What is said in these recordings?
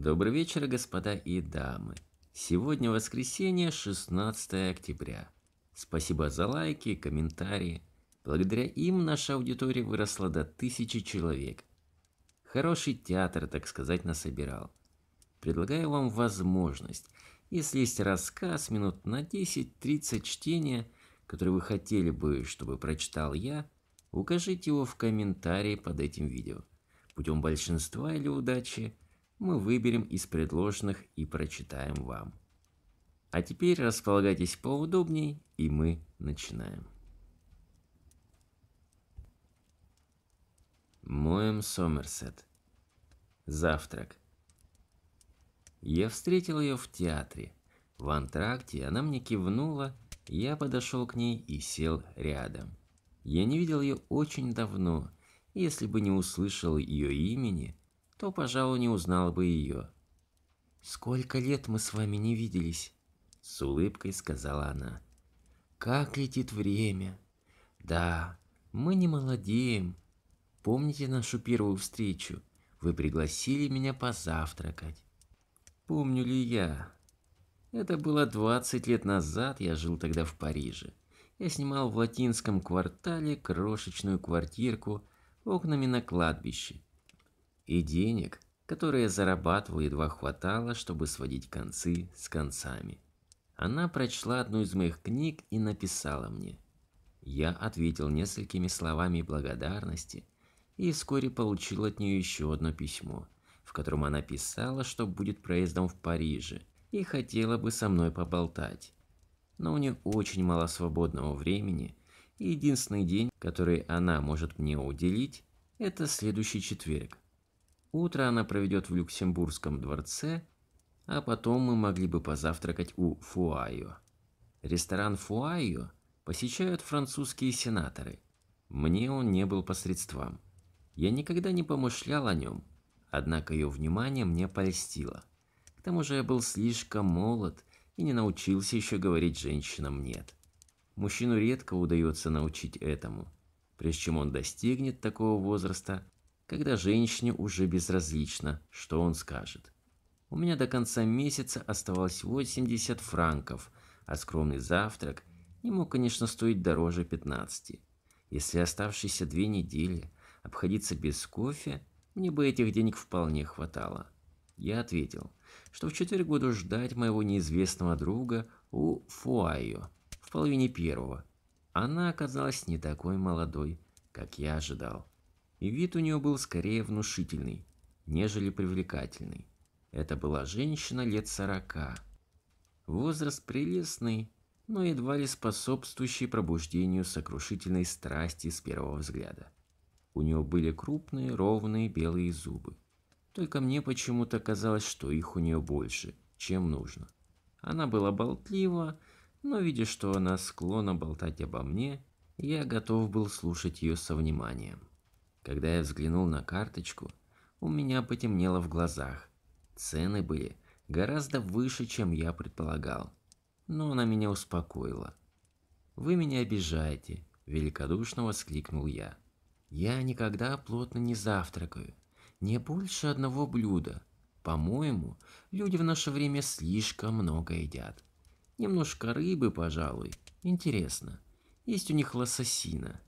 Добрый вечер, господа и дамы. Сегодня воскресенье, 16 октября. Спасибо за лайки, комментарии. Благодаря им наша аудитория выросла до тысячи человек. Хороший театр, так сказать, насобирал. Предлагаю вам возможность, если есть рассказ минут на 10-30 чтения, который вы хотели бы, чтобы прочитал я, укажите его в комментарии под этим видео. Путем большинства или удачи – мы выберем из предложенных и прочитаем вам. А теперь располагайтесь поудобнее, и мы начинаем. Моем Сомерсет. Завтрак. Я встретил ее в театре. В антракте она мне кивнула, я подошел к ней и сел рядом. Я не видел ее очень давно. Если бы не услышал ее имени, то, пожалуй, не узнал бы ее. «Сколько лет мы с вами не виделись?» – с улыбкой сказала она. «Как летит время! Да, мы не молодеем. Помните нашу первую встречу? Вы пригласили меня позавтракать». «Помню ли я?» Это было 20 лет назад, я жил тогда в Париже. Я снимал в латинском квартале крошечную квартирку окнами на кладбище – и денег, которые я зарабатывал, едва хватало, чтобы сводить концы с концами. Она прочла одну из моих книг и написала мне. Я ответил несколькими словами благодарности и вскоре получил от нее еще одно письмо, в котором она писала, что будет проездом в Париже и хотела бы со мной поболтать. Но у нее очень мало свободного времени, и единственный день, который она может мне уделить, это следующий четверг, Утро она проведет в Люксембургском дворце, а потом мы могли бы позавтракать у Фуайо. Ресторан Фуайо посещают французские сенаторы. Мне он не был посредством. Я никогда не помышлял о нем, однако ее внимание мне польстило. К тому же я был слишком молод и не научился еще говорить женщинам «нет». Мужчину редко удается научить этому. Прежде чем он достигнет такого возраста, когда женщине уже безразлично, что он скажет. У меня до конца месяца оставалось 80 франков, а скромный завтрак ему, конечно, стоить дороже 15. Если оставшиеся две недели обходиться без кофе, мне бы этих денег вполне хватало. Я ответил, что в четверг буду ждать моего неизвестного друга у Фуайо в половине первого. Она оказалась не такой молодой, как я ожидал и вид у нее был скорее внушительный, нежели привлекательный. Это была женщина лет сорока. Возраст прелестный, но едва ли способствующий пробуждению сокрушительной страсти с первого взгляда. У нее были крупные, ровные белые зубы. Только мне почему-то казалось, что их у нее больше, чем нужно. Она была болтлива, но видя, что она склонна болтать обо мне, я готов был слушать ее со вниманием. Когда я взглянул на карточку, у меня потемнело в глазах. Цены были гораздо выше, чем я предполагал. Но она меня успокоила. «Вы меня обижаете», – великодушно воскликнул я. «Я никогда плотно не завтракаю. Не больше одного блюда. По-моему, люди в наше время слишком много едят. Немножко рыбы, пожалуй. Интересно, есть у них лососина?»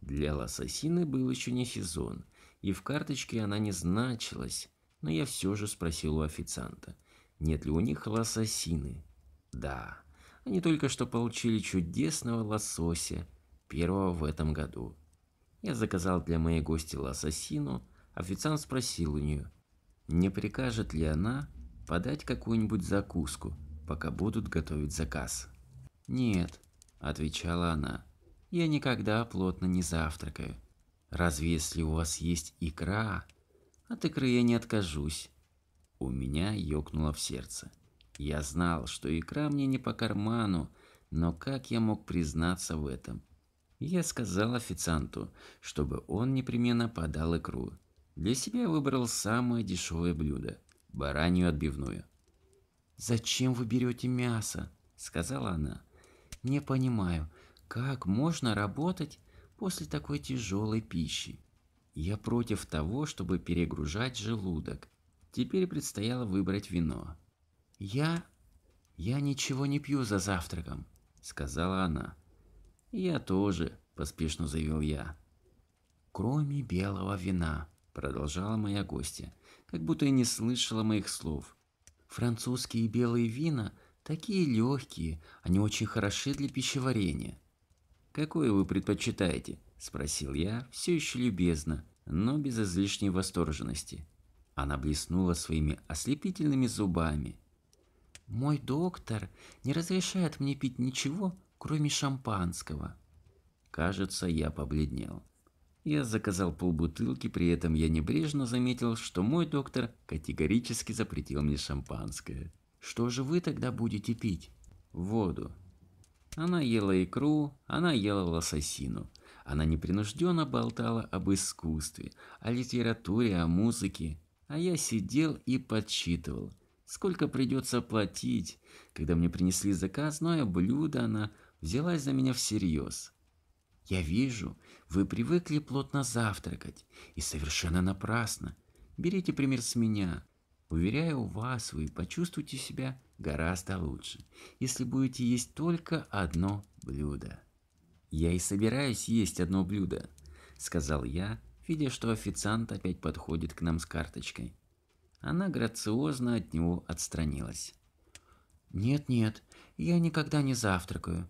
Для лососины был еще не сезон, и в карточке она не значилась, но я все же спросил у официанта, нет ли у них лососины. Да, они только что получили чудесного лосося, первого в этом году. Я заказал для моей гости лососину, официант спросил у нее, не прикажет ли она подать какую-нибудь закуску, пока будут готовить заказ. «Нет», – отвечала она, я никогда плотно не завтракаю. Разве если у вас есть икра? От икры я не откажусь. У меня ёкнуло в сердце. Я знал, что икра мне не по карману, но как я мог признаться в этом? Я сказал официанту, чтобы он непременно подал икру. Для себя выбрал самое дешевое блюдо – баранью отбивную. «Зачем вы берете мясо?» – сказала она. «Не понимаю. Как можно работать после такой тяжелой пищи? Я против того, чтобы перегружать желудок. Теперь предстояло выбрать вино. «Я... я ничего не пью за завтраком», — сказала она. «Я тоже», — поспешно заявил я. «Кроме белого вина», — продолжала моя гостья, как будто и не слышала моих слов. «Французские белые вина такие легкие, они очень хороши для пищеварения. «Какое вы предпочитаете?» – спросил я, все еще любезно, но без излишней восторженности. Она блеснула своими ослепительными зубами. «Мой доктор не разрешает мне пить ничего, кроме шампанского». Кажется, я побледнел. Я заказал полбутылки, при этом я небрежно заметил, что мой доктор категорически запретил мне шампанское. «Что же вы тогда будете пить?» «Воду», она ела икру, она ела лососину. Она непринужденно болтала об искусстве, о литературе, о музыке. А я сидел и подсчитывал, сколько придется платить. Когда мне принесли заказное блюдо, она взялась за меня всерьез. «Я вижу, вы привыкли плотно завтракать, и совершенно напрасно. Берите пример с меня. Уверяю вас, вы почувствуете себя гораздо лучше, если будете есть только одно блюдо. «Я и собираюсь есть одно блюдо», – сказал я, видя, что официант опять подходит к нам с карточкой. Она грациозно от него отстранилась. «Нет-нет, я никогда не завтракаю.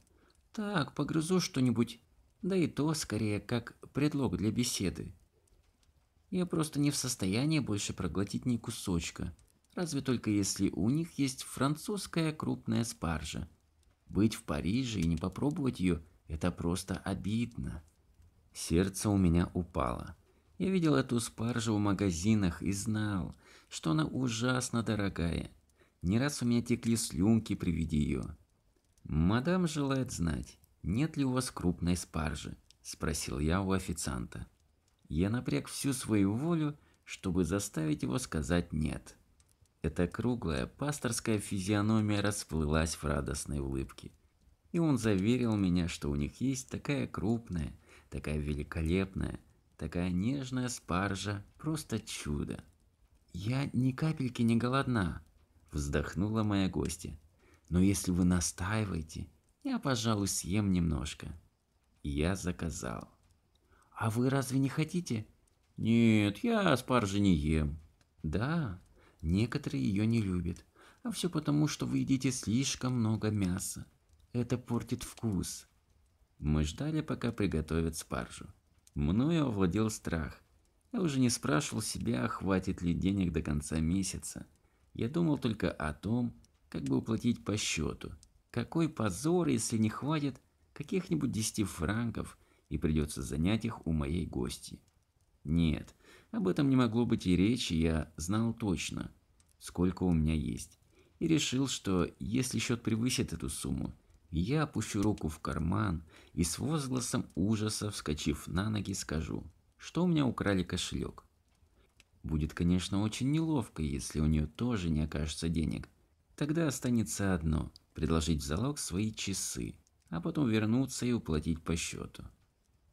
Так, погрызу что-нибудь, да и то скорее как предлог для беседы, я просто не в состоянии больше проглотить ни кусочка. Разве только если у них есть французская крупная спаржа. Быть в Париже и не попробовать ее – это просто обидно. Сердце у меня упало. Я видел эту спаржу в магазинах и знал, что она ужасно дорогая. Не раз у меня текли слюнки при виде ее. «Мадам желает знать, нет ли у вас крупной спаржи?» – спросил я у официанта. Я напряг всю свою волю, чтобы заставить его сказать «нет». Эта круглая пасторская физиономия расплылась в радостной улыбке. И он заверил меня, что у них есть такая крупная, такая великолепная, такая нежная спаржа, просто чудо. «Я ни капельки не голодна», – вздохнула моя гостья. «Но если вы настаиваете, я, пожалуй, съем немножко». Я заказал. «А вы разве не хотите?» «Нет, я спаржи не ем». «Да, некоторые ее не любят. А все потому, что вы едите слишком много мяса. Это портит вкус». Мы ждали, пока приготовят спаржу. Мною овладел страх. Я уже не спрашивал себя, хватит ли денег до конца месяца. Я думал только о том, как бы уплатить по счету. Какой позор, если не хватит каких-нибудь 10 франков – и придется занять их у моей гости. Нет, об этом не могло быть и речи, я знал точно, сколько у меня есть, и решил, что если счет превысит эту сумму, я опущу руку в карман и с возгласом ужаса, вскочив на ноги, скажу, что у меня украли кошелек. Будет, конечно, очень неловко, если у нее тоже не окажется денег. Тогда останется одно – предложить в залог свои часы, а потом вернуться и уплатить по счету.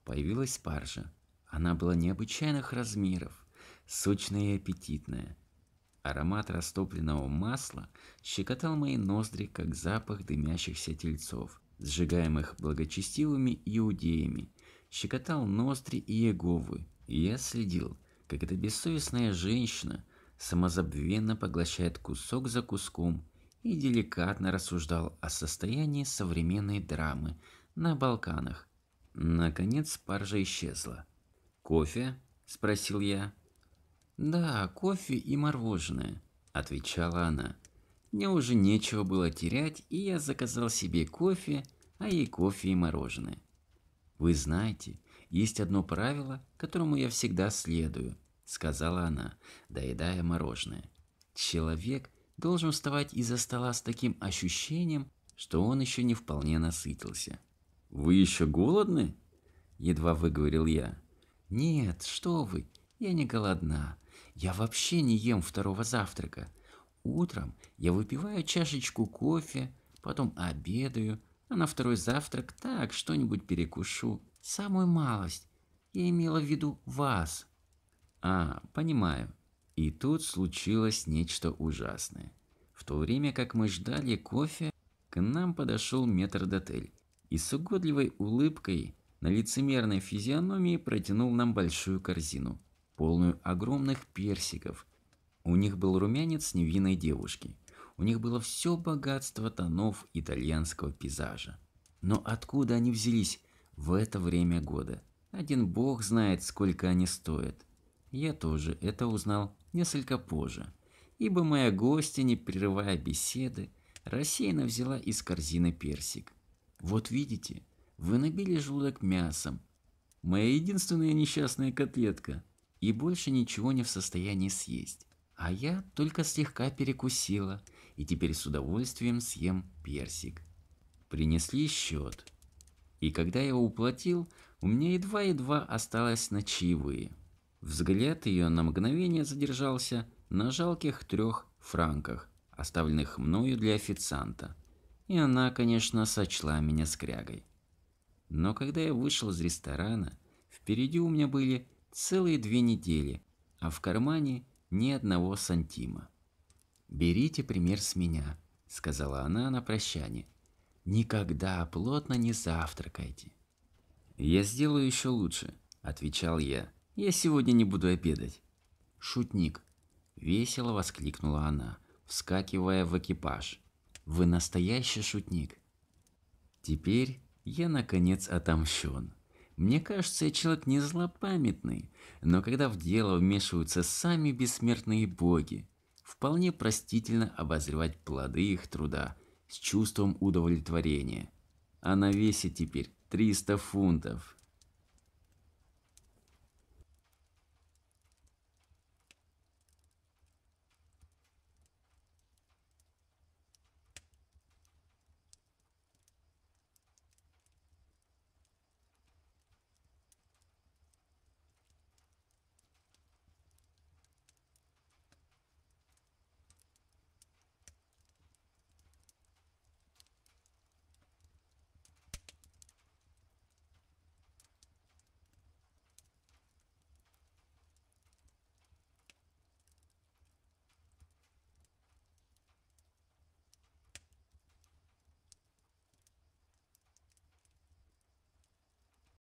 Появилась паржа. Она была необычайных размеров, сочная и аппетитная. Аромат растопленного масла щекотал мои ноздри, как запах дымящихся тельцов, сжигаемых благочестивыми иудеями, щекотал ноздри и Иеговы. И я следил, как эта бессовестная женщина самозабвенно поглощает кусок за куском и деликатно рассуждал о состоянии современной драмы на Балканах, Наконец паржа исчезла. «Кофе?» – спросил я. «Да, кофе и мороженое», – отвечала она. Мне уже нечего было терять, и я заказал себе кофе, а ей кофе и мороженое. «Вы знаете, есть одно правило, которому я всегда следую», – сказала она, доедая мороженое. «Человек должен вставать из-за стола с таким ощущением, что он еще не вполне насытился». «Вы еще голодны?» – едва выговорил я. «Нет, что вы, я не голодна. Я вообще не ем второго завтрака. Утром я выпиваю чашечку кофе, потом обедаю, а на второй завтрак так что-нибудь перекушу. Самую малость. Я имела в виду вас». «А, понимаю». И тут случилось нечто ужасное. В то время как мы ждали кофе, к нам подошел метрдотель и с угодливой улыбкой на лицемерной физиономии протянул нам большую корзину, полную огромных персиков. У них был румянец невинной девушки. У них было все богатство тонов итальянского пейзажа. Но откуда они взялись в это время года? Один бог знает, сколько они стоят. Я тоже это узнал несколько позже, ибо моя гостья, не прерывая беседы, рассеянно взяла из корзины персик. Вот видите, вы набили желудок мясом. Моя единственная несчастная котлетка. И больше ничего не в состоянии съесть. А я только слегка перекусила, и теперь с удовольствием съем персик. Принесли счет. И когда я уплатил, у меня едва-едва осталось на чаевые. Взгляд ее на мгновение задержался на жалких трех франках, оставленных мною для официанта – и она, конечно, сочла меня скрягой. Но когда я вышел из ресторана, впереди у меня были целые две недели, а в кармане ни одного сантима. «Берите пример с меня», – сказала она на прощание. «Никогда плотно не завтракайте». «Я сделаю еще лучше», – отвечал я. «Я сегодня не буду обедать». «Шутник», – весело воскликнула она, вскакивая в экипаж. Вы настоящий шутник. Теперь я наконец отомщен. Мне кажется, я человек не злопамятный, но когда в дело вмешиваются сами бессмертные боги, вполне простительно обозревать плоды их труда с чувством удовлетворения. А на весе теперь 300 фунтов.